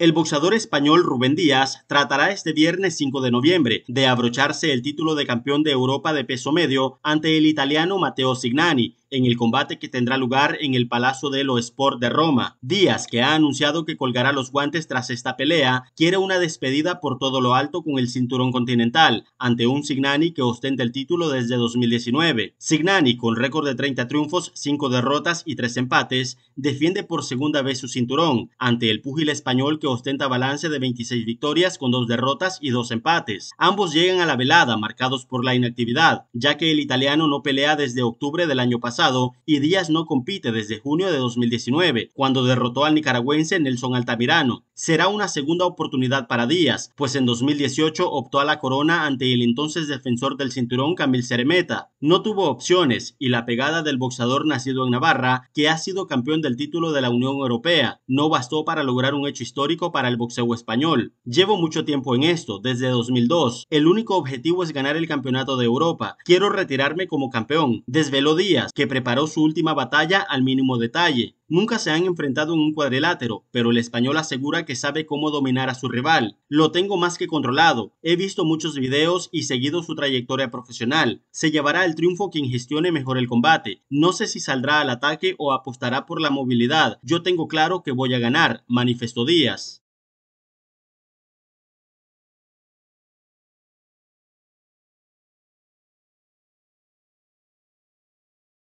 El boxeador español Rubén Díaz tratará este viernes 5 de noviembre de abrocharse el título de campeón de Europa de peso medio ante el italiano Matteo Signani, en el combate que tendrá lugar en el Palacio de lo Sport de Roma. Díaz, que ha anunciado que colgará los guantes tras esta pelea, quiere una despedida por todo lo alto con el cinturón continental, ante un Signani que ostenta el título desde 2019. Signani, con récord de 30 triunfos, 5 derrotas y 3 empates, defiende por segunda vez su cinturón, ante el púgil español que ostenta balance de 26 victorias con 2 derrotas y 2 empates. Ambos llegan a la velada marcados por la inactividad, ya que el italiano no pelea desde octubre del año pasado y Díaz no compite desde junio de 2019, cuando derrotó al nicaragüense Nelson Altamirano. Será una segunda oportunidad para Díaz, pues en 2018 optó a la corona ante el entonces defensor del cinturón Camil Ceremeta. No tuvo opciones y la pegada del boxador nacido en Navarra, que ha sido campeón del título de la Unión Europea, no bastó para lograr un hecho histórico para el boxeo español. Llevo mucho tiempo en esto, desde 2002. El único objetivo es ganar el campeonato de Europa. Quiero retirarme como campeón, desveló Díaz, que preparó su última batalla al mínimo detalle. Nunca se han enfrentado en un cuadrilátero, pero el español asegura que sabe cómo dominar a su rival. Lo tengo más que controlado. He visto muchos videos y seguido su trayectoria profesional. Se llevará el triunfo quien gestione mejor el combate. No sé si saldrá al ataque o apostará por la movilidad. Yo tengo claro que voy a ganar, manifestó Díaz.